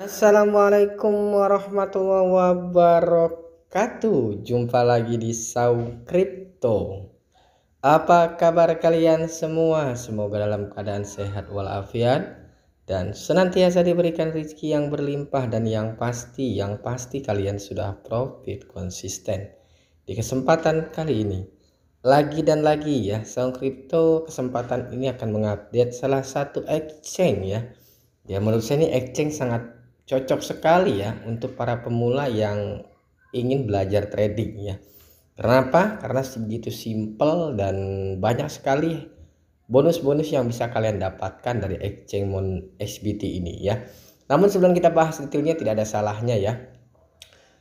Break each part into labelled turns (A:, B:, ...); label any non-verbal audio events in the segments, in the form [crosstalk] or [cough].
A: Assalamualaikum warahmatullahi wabarakatuh. Jumpa lagi di Saung Crypto. Apa kabar kalian semua? Semoga dalam keadaan sehat walafiat dan senantiasa diberikan rezeki yang berlimpah dan yang pasti, yang pasti kalian sudah profit konsisten. Di kesempatan kali ini, lagi dan lagi ya, Saung Crypto kesempatan ini akan mengupdate salah satu exchange ya. Ya menurut saya ini exchange sangat cocok sekali ya untuk para pemula yang ingin belajar trading ya. Kenapa? Karena segitu simple dan banyak sekali bonus-bonus yang bisa kalian dapatkan dari exchange mon SBT ini ya. Namun sebelum kita bahas detailnya tidak ada salahnya ya.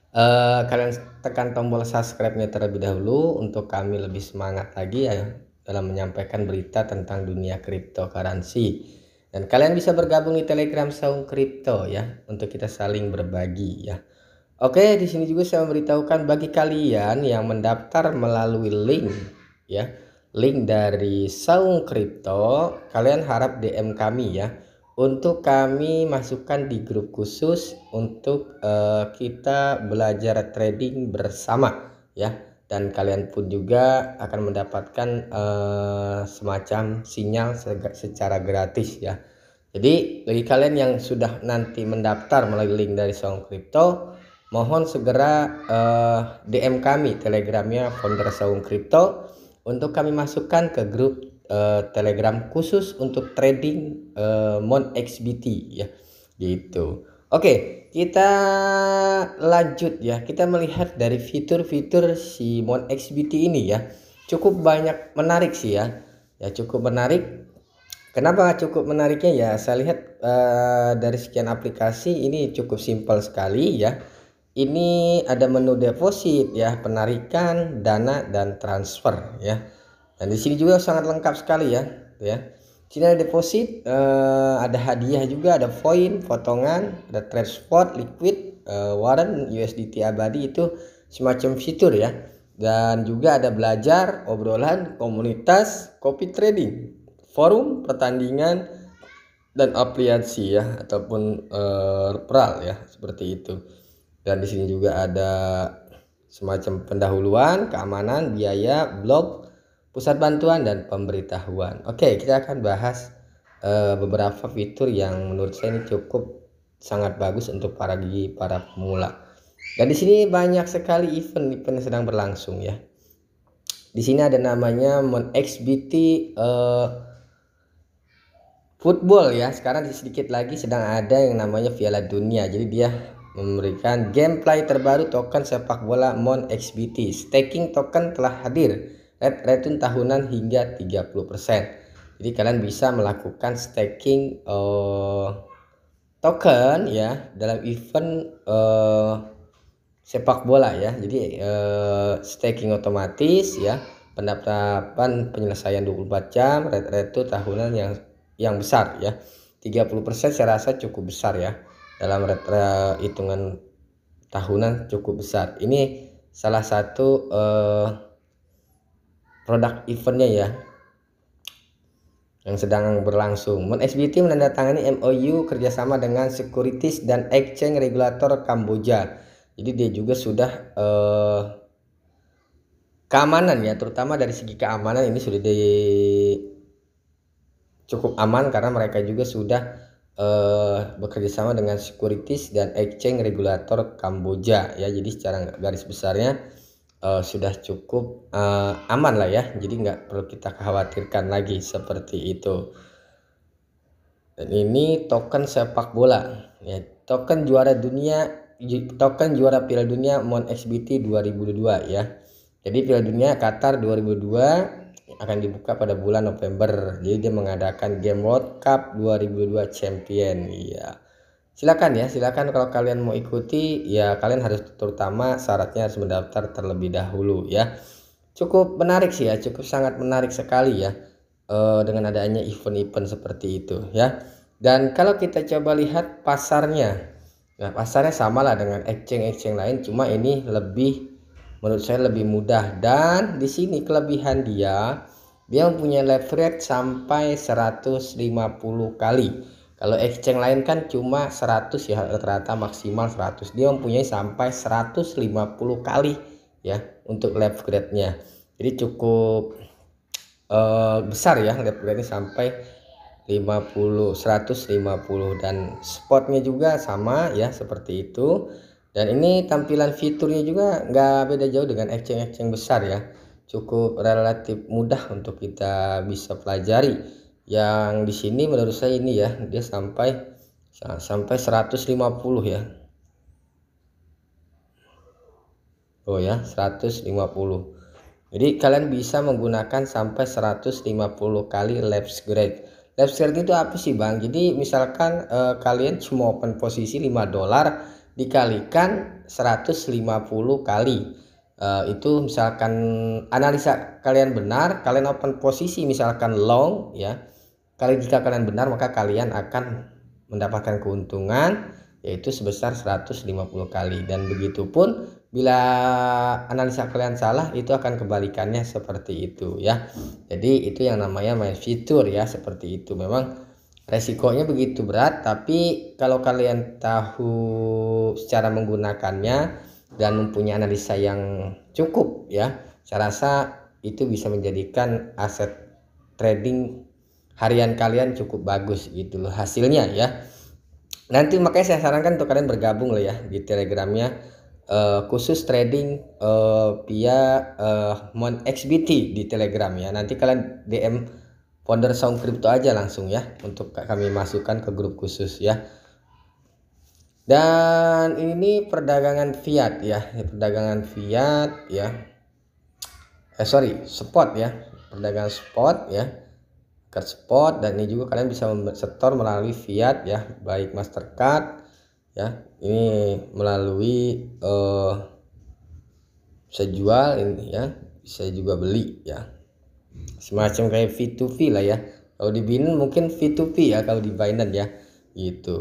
A: Uh, kalian tekan tombol subscribe-nya terlebih dahulu untuk kami lebih semangat lagi ya dalam menyampaikan berita tentang dunia cryptocurrency. Dan kalian bisa bergabung di Telegram Saung Crypto ya untuk kita saling berbagi ya. Oke, di sini juga saya memberitahukan bagi kalian yang mendaftar melalui link ya, link dari Saung Crypto, kalian harap DM kami ya untuk kami masukkan di grup khusus untuk uh, kita belajar trading bersama ya dan kalian pun juga akan mendapatkan uh, semacam sinyal secara gratis ya. Jadi bagi kalian yang sudah nanti mendaftar melalui link dari Song Crypto, mohon segera uh, eh, DM kami telegramnya founder Song Crypto untuk kami masukkan ke grup uh, Telegram khusus untuk trading uh, Mon XBT ya. Gitu. Oke, kita lanjut ya. Kita melihat dari fitur-fitur si Mon XBT ini ya. Cukup banyak menarik sih ya. Ya cukup menarik. Kenapa cukup menariknya ya? Saya lihat uh, dari sekian aplikasi ini cukup simpel sekali ya. Ini ada menu deposit ya, penarikan, dana dan transfer ya. Dan di sini juga sangat lengkap sekali ya, ya Cina deposit uh, ada hadiah juga ada poin potongan ada transport liquid uh, eh, warren USDT abadi itu semacam fitur ya dan juga ada belajar obrolan komunitas copy trading forum pertandingan dan aplikasi ya ataupun uh, eh, peral ya seperti itu dan di sini juga ada semacam pendahuluan keamanan biaya blog pusat bantuan dan pemberitahuan. Oke, kita akan bahas uh, beberapa fitur yang menurut saya ini cukup sangat bagus untuk para gigi para pemula. Dan di sini banyak sekali event-event yang sedang berlangsung ya. Di sini ada namanya XBT uh, eh, football ya. Sekarang sedikit lagi sedang ada yang namanya Piala Dunia. Jadi dia memberikan gameplay terbaru token sepak bola Mon XBT Staking token telah hadir red return tahunan hingga 30%. Jadi kalian bisa melakukan staking uh, token ya dalam event uh, sepak bola ya. Jadi uh, staking otomatis ya pendapatan penyelesaian 24 jam red return tahunan yang yang besar ya. 30% saya rasa cukup besar ya dalam retra hitungan tahunan cukup besar. Ini salah satu eh, produk eventnya ya yang sedang berlangsung. Moon SBT menandatangani MOU kerjasama dengan Securities dan Exchange Regulator Kamboja. Jadi dia juga sudah eh, keamanan ya, terutama dari segi keamanan ini sudah di cukup aman karena mereka juga sudah eh, bekerjasama dengan Securities dan Exchange Regulator Kamboja ya. Jadi secara garis besarnya uh, sudah cukup uh, aman lah ya jadi nggak perlu kita khawatirkan lagi seperti itu dan ini token sepak bola ya token juara dunia token juara Piala Dunia MON XBT 2002 ya jadi Piala Dunia Qatar 2002 akan dibuka pada bulan November jadi dia mengadakan game World Cup 2002 Champion yeah silakan ya silakan kalau kalian mau ikuti ya kalian harus terutama syaratnya harus mendaftar terlebih dahulu ya cukup menarik sih ya cukup sangat menarik sekali ya eh, dengan adanya event-event seperti itu ya dan kalau kita coba lihat pasarnya nah pasarnya samalah dengan exchange-exchange lain cuma ini lebih menurut saya lebih mudah dan di sini kelebihan dia dia mempunyai leverage sampai 150 kali kalau exchange lain kan cuma 100 ya rata-rata maksimal 100. Dia mempunyai sampai 150 kali ya untuk lab grade-nya. Jadi cukup uh, besar ya lab grade-nya sampai 50 150 dan spotnya juga sama ya seperti itu. Dan ini tampilan fiturnya juga nggak beda jauh dengan exchange-exchange besar ya. Cukup relatif mudah untuk kita bisa pelajari yang di sini menurut saya ini ya dia sampai sampai 150 ya oh ya 150 jadi kalian bisa menggunakan sampai 150 kali laps grade laps grade itu apa sih Bang jadi misalkan eh, kalian cuma open posisi 5 dolar dikalikan 150 kali eh, itu misalkan analisa kalian benar kalian open posisi misalkan long ya Kali jika kalian benar maka kalian akan mendapatkan keuntungan yaitu sebesar 150 kali dan begitu pun bila analisa kalian salah itu akan kebalikannya seperti itu ya. Jadi itu yang namanya main fitur ya seperti itu. Memang resikonya begitu berat tapi kalau kalian tahu secara menggunakannya dan mempunyai analisa yang cukup ya saya rasa itu bisa menjadikan aset trading harian kalian cukup bagus gitu loh hasilnya ya nanti makanya saya sarankan untuk kalian bergabung loh ya di telegramnya Uh, khusus trading uh, via uh, Mon XBT di Telegram ya. Nanti kalian DM founder Sound Crypto aja langsung ya untuk kami masukkan ke grup khusus ya. Dan ini perdagangan fiat ya, perdagangan fiat ya. Eh sorry, spot ya, perdagangan spot ya ker-spot dan ini juga kalian bisa setor melalui Fiat ya, baik Mastercard ya. Ini melalui eh bisa jual ini ya, bisa juga beli ya. Semacam kayak V2V lah ya. Kalau di Binance mungkin V2V ya kalau di Binance ya. Gitu.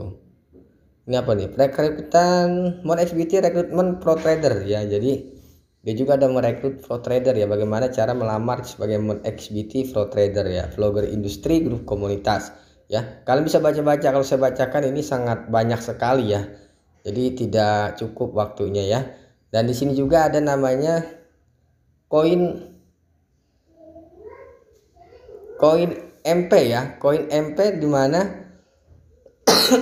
A: Ini apa nih? rekrutan Mon XBT rekrutmen pro trader ya. Jadi dia juga ada merekrut flow trader ya bagaimana cara melamar sebagai XBT flow trader ya vlogger industri grup komunitas ya kalian bisa baca-baca kalau saya bacakan ini sangat banyak sekali ya jadi tidak cukup waktunya ya dan di sini juga ada namanya koin koin MP ya koin MP dimana [coughs]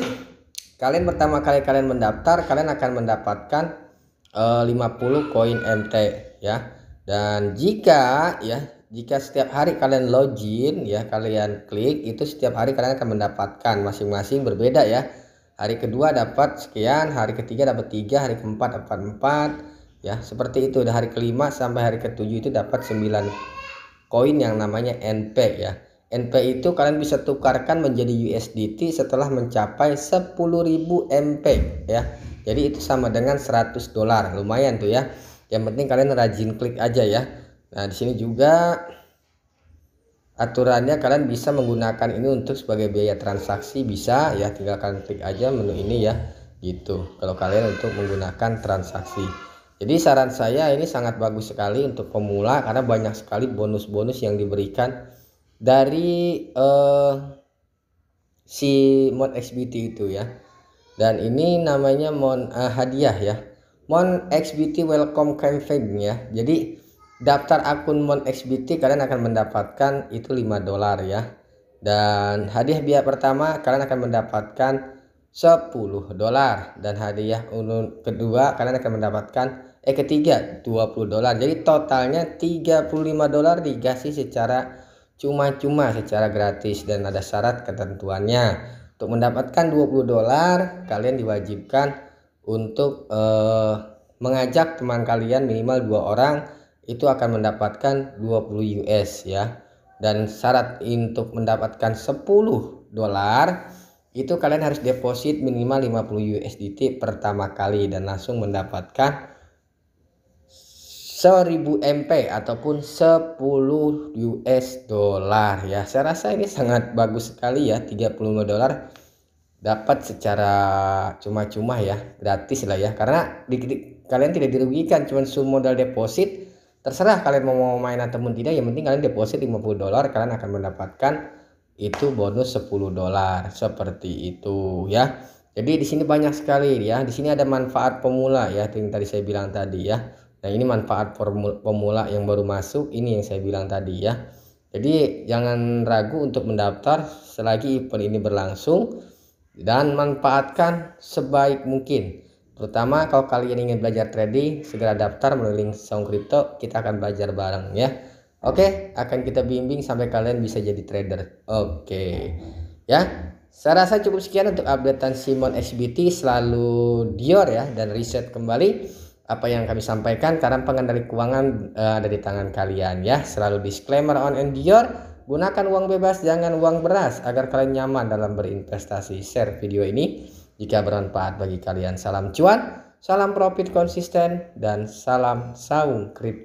A: kalian pertama kali kalian mendaftar kalian akan mendapatkan 50 eh, koin MT ya. Dan jika ya jika setiap hari kalian login ya kalian klik itu setiap hari kalian akan mendapatkan masing-masing berbeda ya hari kedua dapat sekian hari ketiga dapat tiga hari keempat dapat empat ya seperti itu dan hari kelima sampai hari ketujuh itu dapat 9 koin yang namanya NP ya NP itu kalian bisa tukarkan menjadi USDT setelah mencapai 10.000 MP ya jadi itu sama dengan 100 dolar lumayan tuh ya yang penting kalian rajin klik aja ya nah di sini juga aturannya kalian bisa menggunakan ini untuk sebagai biaya transaksi bisa ya tinggal kalian klik aja menu ini ya gitu kalau kalian untuk menggunakan transaksi jadi saran saya ini sangat bagus sekali untuk pemula karena banyak sekali bonus-bonus yang diberikan dari uh, si mod XBT itu ya dan ini namanya mon uh, hadiah ya mon xbt welcome campaign ya jadi daftar akun mon xbt kalian akan mendapatkan itu 5 dolar ya dan hadiah biaya pertama kalian akan mendapatkan 10 dolar dan hadiah unun kedua kalian akan mendapatkan eh ketiga 20 dolar jadi totalnya 35 dolar dikasih secara cuma-cuma secara gratis dan ada syarat ketentuannya untuk mendapatkan 20 dolar, kalian diwajibkan untuk eh, mengajak teman kalian minimal dua orang itu akan mendapatkan 20 US ya. Dan syarat untuk mendapatkan 10 dolar itu kalian harus deposit minimal 50 USDT pertama kali dan langsung mendapatkan 1000 MP ataupun 10 US dollar ya. Saya rasa ini sangat bagus sekali ya 35 dolar dapat secara cuma-cuma ya, gratis lah ya. Karena di, di, kalian tidak dirugikan, cuma sum modal deposit terserah kalian mau main atau tidak yang penting kalian deposit 50 dolar kalian akan mendapatkan itu bonus 10 dolar seperti itu ya. Jadi di sini banyak sekali ya. Di sini ada manfaat pemula ya yang tadi saya bilang tadi ya Nah, ini manfaat pemula yang baru masuk, ini yang saya bilang tadi ya. Jadi, jangan ragu untuk mendaftar selagi event ini berlangsung dan manfaatkan sebaik mungkin. Terutama kalau kalian ingin belajar trading, segera daftar melalui link Sound Crypto, kita akan belajar bareng ya. Oke, akan kita bimbing sampai kalian bisa jadi trader. Oke. Ya. Saya rasa cukup sekian untuk updatean Simon SBT selalu Dior ya dan riset kembali apa yang kami sampaikan karena pengendali keuangan uh, ada di tangan kalian ya. Selalu disclaimer on your gunakan uang bebas jangan uang beras agar kalian nyaman dalam berinvestasi. Share video ini jika bermanfaat bagi kalian. Salam cuan, salam profit konsisten dan salam saung kripto.